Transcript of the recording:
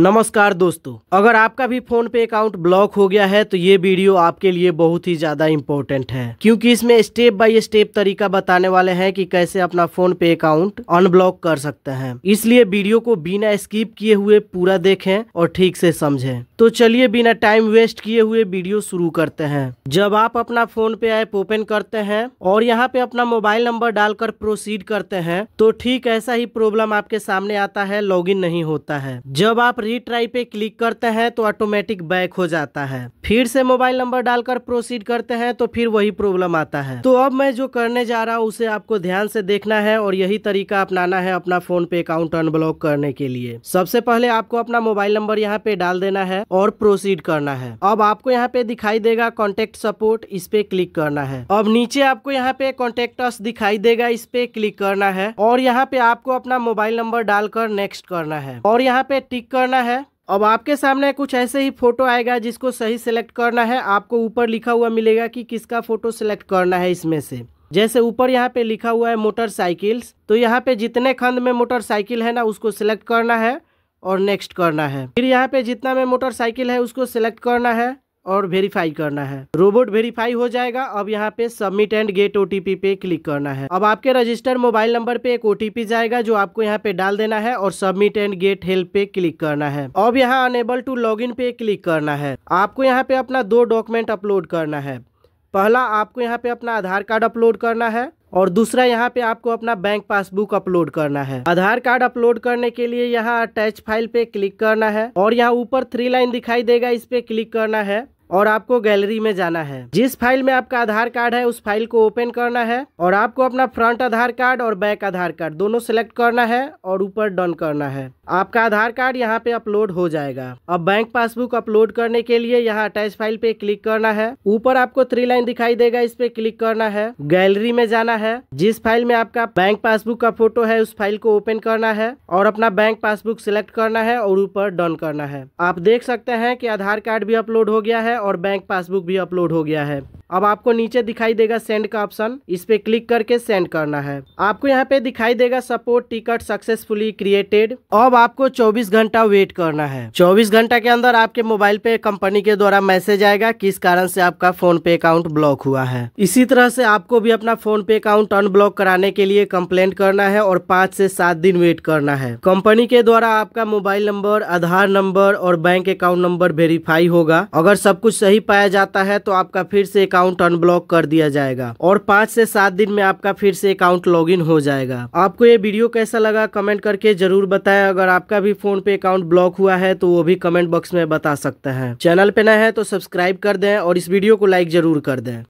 नमस्कार दोस्तों अगर आपका भी फोन पे अकाउंट ब्लॉक हो गया है तो ये वीडियो आपके लिए बहुत ही ज्यादा इम्पोर्टेंट है क्योंकि इसमें स्टेप बाय स्टेप तरीका बताने वाले हैं कि कैसे अपना फोन पे अकाउंट अनब्लॉक कर सकते हैं इसलिए वीडियो को बिना स्किप किए हुए पूरा देखें और ठीक से समझे तो चलिए बिना टाइम वेस्ट किए हुए वीडियो शुरू करते हैं जब आप अपना फोन पे ऐप ओपन करते हैं और यहाँ पे अपना मोबाइल नंबर डालकर प्रोसीड करते हैं तो ठीक ऐसा ही प्रॉब्लम आपके सामने आता है लॉग नहीं होता है जब आप रिट्राई पे क्लिक करते हैं तो ऑटोमेटिक बैक हो जाता है फिर से मोबाइल नंबर डालकर प्रोसीड करते हैं तो फिर वही प्रॉब्लम आता है तो अब मैं जो करने जा रहा हूँ उसे आपको ध्यान से देखना है और यही तरीका अपनाना है अपना फोन पे अकाउंट अनब्लॉक करने के लिए सबसे पहले आपको अपना मोबाइल नंबर यहाँ पे डाल देना है और प्रोसीड करना है अब आपको यहाँ पे दिखाई देगा कॉन्टेक्ट सपोर्ट इस पे क्लिक करना है अब नीचे आपको यहाँ पे कॉन्टेक्ट दिखाई देगा इस पे क्लिक करना है और यहाँ पे आपको अपना मोबाइल नंबर डालकर नेक्स्ट करना है और यहाँ पे टिक करना करना है अब आपके सामने कुछ ऐसे ही फोटो आएगा जिसको सही सेलेक्ट करना है आपको ऊपर लिखा हुआ मिलेगा कि किसका फोटो सेलेक्ट करना है इसमें से जैसे ऊपर यहाँ पे लिखा हुआ है मोटरसाइकिल्स तो यहाँ पे जितने खंड में मोटरसाइकिल है ना उसको सिलेक्ट करना है और नेक्स्ट करना है फिर यहाँ पे जितना में मोटरसाइकिल है उसको सिलेक्ट करना है और वेरीफाई करना है रोबोट वेरीफाई हो जाएगा अब यहाँ पे सबमिट एंड गेट ओटीपी पे क्लिक करना है अब आपके रजिस्टर मोबाइल नंबर पे एक ओटीपी जाएगा जो आपको यहाँ पे डाल देना है और सबमिट एंड गेट हेल्प पे क्लिक करना है अब यहाँ अनेबल टू लॉग पे क्लिक करना है आपको यहाँ पे अपना दो डॉक्यूमेंट अपलोड करना है पहला आपको यहाँ पे अपना आधार कार्ड अपलोड करना है और दूसरा यहाँ पे आपको अपना बैंक पासबुक अपलोड करना है आधार कार्ड अपलोड करने के लिए यहाँ अटैच फाइल पे क्लिक करना है और यहाँ ऊपर थ्री लाइन दिखाई देगा इस पे क्लिक करना है और आपको गैलरी में जाना है जिस फाइल में आपका आधार कार्ड है उस फाइल को ओपन करना है और आपको अपना फ्रंट आधार कार्ड और बैक आधार कार्ड दोनों सेलेक्ट करना है और ऊपर डन करना है आपका आधार कार्ड यहाँ पे अपलोड हो जाएगा अब बैंक पासबुक अपलोड करने के लिए यहाँ अटैच फाइल पे क्लिक करना है ऊपर आपको थ्री लाइन दिखाई देगा इस पे क्लिक करना है गैलरी में जाना है जिस फाइल में आपका बैंक पासबुक का फोटो है उस फाइल को ओपन करना है और अपना बैंक पासबुक सिलेक्ट करना है और ऊपर डन करना है आप देख सकते हैं की आधार कार्ड भी अपलोड हो गया है और बैंक पासबुक भी अपलोड हो गया है अब आपको नीचे दिखाई देगा सेंड का ऑप्शन इस पे क्लिक करके सेंड करना है आपको यहाँ पे दिखाई देगा सपोर्ट टिकट सक्सेसफुली क्रिएटेड अब आपको 24 घंटा वेट करना है 24 घंटा के अंदर आपके मोबाइल पे कंपनी के द्वारा मैसेज आएगा किस कारण से आपका फोन पे अकाउंट ब्लॉक हुआ है इसी तरह से आपको भी अपना फोन पे अकाउंट अनब्लॉक कराने के लिए कंप्लेंट करना है और पाँच से सात दिन वेट करना है कंपनी के द्वारा आपका मोबाइल नंबर आधार नंबर और बैंक अकाउंट नंबर वेरीफाई होगा अगर सब कुछ सही पाया जाता है तो आपका फिर से अकाउंट अनब्लॉक कर दिया जाएगा और पाँच से सात दिन में आपका फिर से अकाउंट लॉग हो जाएगा आपको ये वीडियो कैसा लगा कमेंट करके जरूर बताए अगर आपका भी फोन पे अकाउंट ब्लॉक हुआ है तो वो भी कमेंट बॉक्स में बता सकते हैं चैनल पे न है तो सब्सक्राइब कर दें और इस वीडियो को लाइक जरूर कर दें